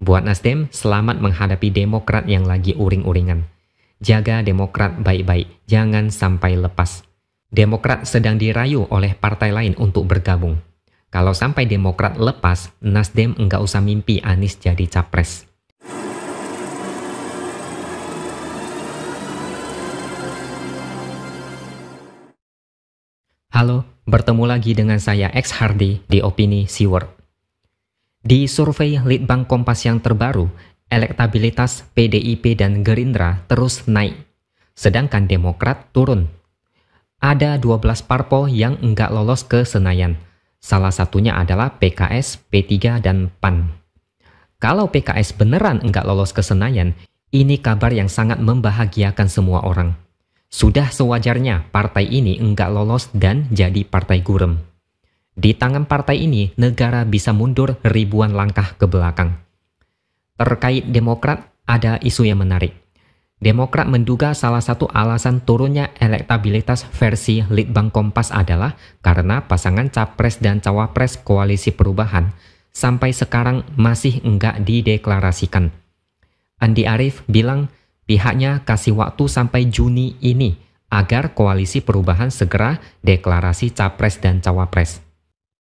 Buat Nasdem, selamat menghadapi Demokrat yang lagi uring-uringan. Jaga Demokrat baik-baik, jangan sampai lepas. Demokrat sedang dirayu oleh partai lain untuk bergabung. Kalau sampai Demokrat lepas, Nasdem enggak usah mimpi Anies jadi capres. Halo, bertemu lagi dengan saya X Hardy di Opini Seaworld. Di survei Litbang Kompas yang terbaru, elektabilitas PDIP dan Gerindra terus naik, sedangkan Demokrat turun. Ada 12 parpol yang enggak lolos ke Senayan. Salah satunya adalah PKS, P3, dan PAN. Kalau PKS beneran enggak lolos ke Senayan, ini kabar yang sangat membahagiakan semua orang. Sudah sewajarnya partai ini enggak lolos dan jadi partai gurem. Di tangan partai ini, negara bisa mundur ribuan langkah ke belakang. Terkait Demokrat, ada isu yang menarik. Demokrat menduga salah satu alasan turunnya elektabilitas versi Litbang Kompas adalah karena pasangan capres dan cawapres koalisi perubahan sampai sekarang masih enggak dideklarasikan. Andi Arief bilang pihaknya kasih waktu sampai Juni ini agar koalisi perubahan segera deklarasi capres dan cawapres.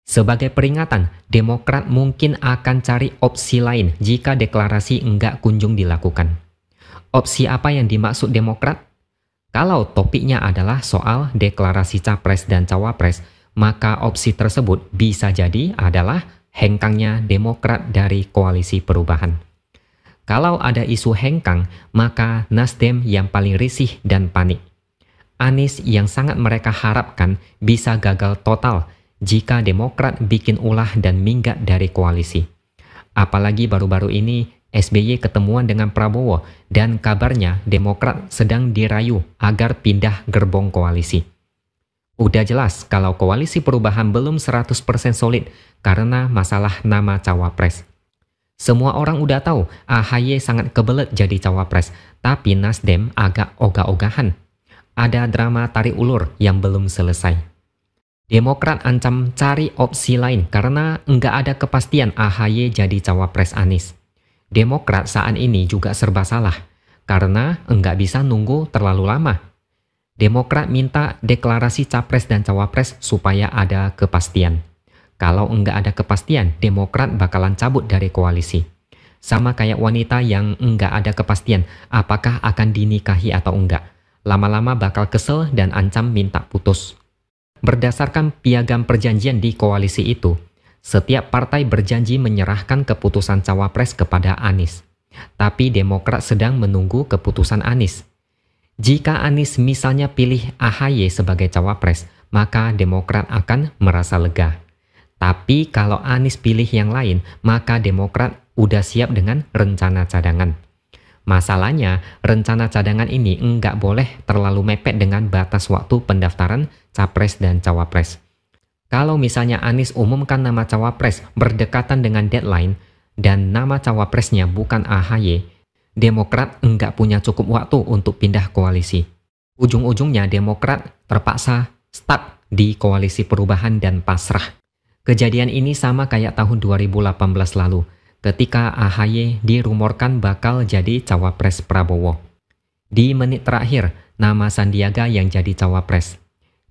Sebagai peringatan, Demokrat mungkin akan cari opsi lain jika deklarasi enggak kunjung dilakukan. Opsi apa yang dimaksud Demokrat? Kalau topiknya adalah soal deklarasi capres dan cawapres, maka opsi tersebut bisa jadi adalah hengkangnya Demokrat dari koalisi perubahan. Kalau ada isu hengkang, maka Nasdem yang paling risih dan panik. Anies yang sangat mereka harapkan bisa gagal total jika Demokrat bikin ulah dan minggat dari koalisi. Apalagi baru-baru ini SBY ketemuan dengan Prabowo dan kabarnya Demokrat sedang dirayu agar pindah gerbong koalisi. Udah jelas kalau koalisi perubahan belum 100% solid karena masalah nama cawapres. Semua orang udah tahu AHY sangat kebelet jadi cawapres, tapi Nasdem agak ogah-ogahan. Ada drama tarik ulur yang belum selesai. Demokrat ancam cari opsi lain karena enggak ada kepastian AHY jadi cawapres Anies. Demokrat saat ini juga serba salah karena enggak bisa nunggu terlalu lama. Demokrat minta deklarasi capres dan cawapres supaya ada kepastian. Kalau enggak ada kepastian, Demokrat bakalan cabut dari koalisi. Sama kayak wanita yang enggak ada kepastian apakah akan dinikahi atau enggak. Lama-lama bakal kesel dan ancam minta putus. Berdasarkan piagam perjanjian di koalisi itu, setiap partai berjanji menyerahkan keputusan cawapres kepada Anies. Tapi Demokrat sedang menunggu keputusan Anies. Jika Anies misalnya pilih AHY sebagai cawapres, maka Demokrat akan merasa lega. Tapi kalau Anies pilih yang lain, maka Demokrat udah siap dengan rencana cadangan. Masalahnya, rencana cadangan ini enggak boleh terlalu mepet dengan batas waktu pendaftaran capres dan cawapres. Kalau misalnya Anies umumkan nama cawapres berdekatan dengan deadline dan nama cawapresnya bukan AHY, Demokrat enggak punya cukup waktu untuk pindah koalisi. Ujung-ujungnya Demokrat terpaksa stuck di koalisi perubahan dan pasrah. Kejadian ini sama kayak tahun 2018 lalu ketika AHY dirumorkan bakal jadi cawapres Prabowo. Di menit terakhir, nama Sandiaga yang jadi cawapres.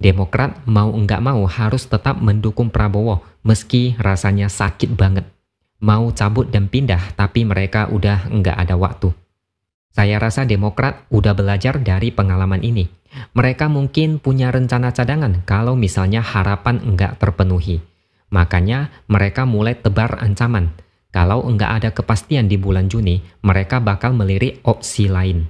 Demokrat mau enggak mau harus tetap mendukung Prabowo meski rasanya sakit banget. Mau cabut dan pindah tapi mereka udah enggak ada waktu. Saya rasa Demokrat udah belajar dari pengalaman ini. Mereka mungkin punya rencana cadangan kalau misalnya harapan enggak terpenuhi. Makanya mereka mulai tebar ancaman kalau enggak ada kepastian di bulan Juni, mereka bakal melirik opsi lain.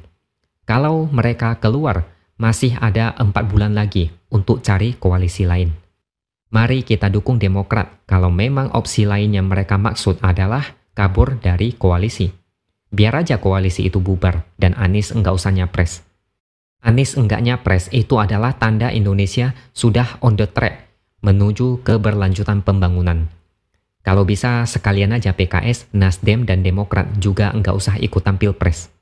Kalau mereka keluar, masih ada empat bulan lagi untuk cari koalisi lain. Mari kita dukung Demokrat kalau memang opsi lain yang mereka maksud adalah kabur dari koalisi. Biar aja koalisi itu bubar dan Anies enggak usah nyapres. Anies enggak nyapres itu adalah tanda Indonesia sudah on the track menuju keberlanjutan pembangunan. Kalau bisa sekalian aja PKS, Nasdem, dan Demokrat juga nggak usah ikutan pilpres.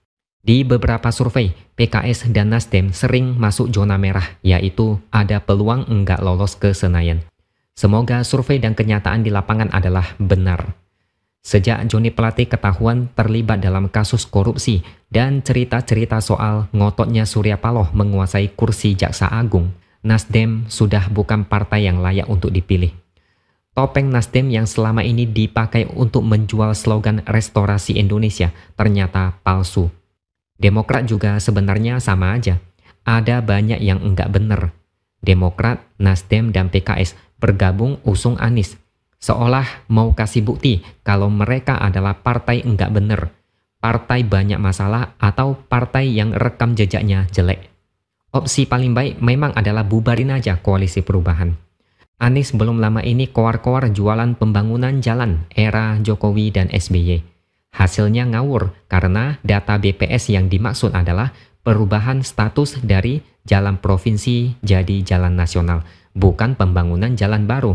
Di beberapa survei, PKS dan Nasdem sering masuk zona merah, yaitu ada peluang nggak lolos ke Senayan. Semoga survei dan kenyataan di lapangan adalah benar. Sejak Joni Pelati ketahuan terlibat dalam kasus korupsi dan cerita-cerita soal ngototnya Surya Paloh menguasai kursi Jaksa Agung, Nasdem sudah bukan partai yang layak untuk dipilih. Topeng Nasdem yang selama ini dipakai untuk menjual slogan restorasi Indonesia ternyata palsu. Demokrat juga sebenarnya sama aja. Ada banyak yang enggak benar. Demokrat, Nasdem, dan PKS bergabung usung Anies. Seolah mau kasih bukti kalau mereka adalah partai enggak benar, partai banyak masalah, atau partai yang rekam jejaknya jelek. Opsi paling baik memang adalah bubarin aja koalisi perubahan. Anies belum lama ini koar-koar jualan pembangunan jalan era Jokowi dan SBY. Hasilnya ngawur karena data BPS yang dimaksud adalah perubahan status dari jalan provinsi jadi jalan nasional, bukan pembangunan jalan baru.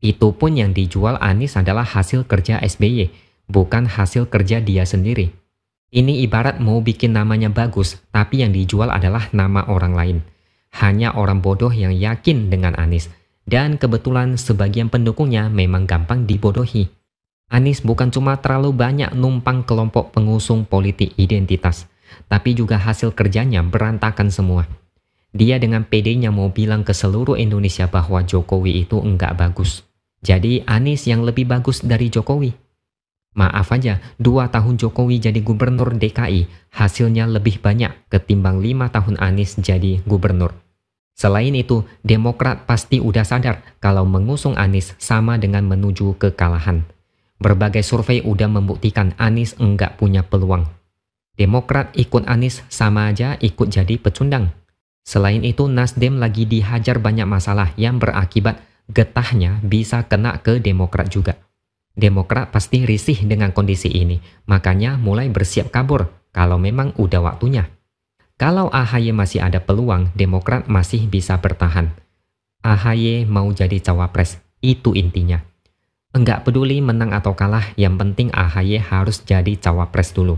Itu pun yang dijual Anies adalah hasil kerja SBY, bukan hasil kerja dia sendiri. Ini ibarat mau bikin namanya bagus, tapi yang dijual adalah nama orang lain. Hanya orang bodoh yang yakin dengan Anies dan kebetulan sebagian pendukungnya memang gampang dibodohi. Anies bukan cuma terlalu banyak numpang kelompok pengusung politik identitas, tapi juga hasil kerjanya berantakan semua. Dia dengan PD-nya mau bilang ke seluruh Indonesia bahwa Jokowi itu enggak bagus. Jadi Anies yang lebih bagus dari Jokowi. Maaf aja, dua tahun Jokowi jadi gubernur DKI hasilnya lebih banyak ketimbang lima tahun Anies jadi gubernur. Selain itu, Demokrat pasti udah sadar kalau mengusung Anies sama dengan menuju kekalahan. Berbagai survei udah membuktikan Anies enggak punya peluang. Demokrat ikut Anies sama aja ikut jadi pecundang. Selain itu, Nasdem lagi dihajar banyak masalah yang berakibat getahnya bisa kena ke Demokrat juga. Demokrat pasti risih dengan kondisi ini, makanya mulai bersiap kabur kalau memang udah waktunya. Kalau AHY masih ada peluang, Demokrat masih bisa bertahan. AHY mau jadi cawapres, itu intinya. Enggak peduli menang atau kalah, yang penting AHY harus jadi cawapres dulu.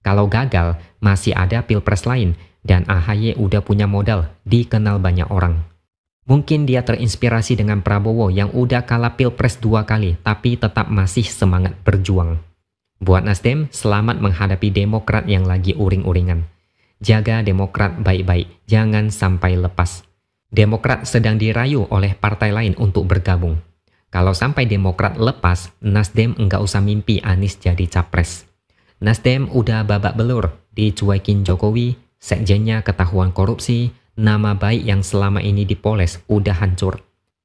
Kalau gagal, masih ada pilpres lain, dan AHY udah punya modal, dikenal banyak orang. Mungkin dia terinspirasi dengan Prabowo yang udah kalah pilpres dua kali, tapi tetap masih semangat berjuang. Buat Nasdem, selamat menghadapi Demokrat yang lagi uring-uringan. Jaga Demokrat baik-baik, jangan sampai lepas. Demokrat sedang dirayu oleh partai lain untuk bergabung. Kalau sampai Demokrat lepas, Nasdem enggak usah mimpi Anies jadi capres. Nasdem udah babak belur, dicuekin Jokowi, sekjennya ketahuan korupsi, nama baik yang selama ini dipoles udah hancur.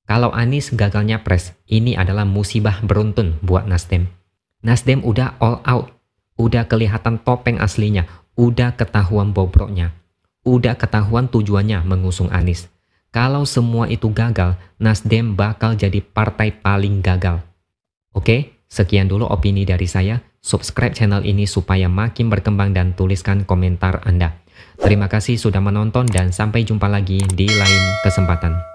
Kalau Anies gagal nyapres, ini adalah musibah beruntun buat Nasdem. Nasdem udah all out, udah kelihatan topeng aslinya, udah ketahuan bobroknya, udah ketahuan tujuannya mengusung Anies. Kalau semua itu gagal, Nasdem bakal jadi partai paling gagal. Oke, sekian dulu opini dari saya. Subscribe channel ini supaya makin berkembang dan tuliskan komentar Anda. Terima kasih sudah menonton dan sampai jumpa lagi di lain kesempatan.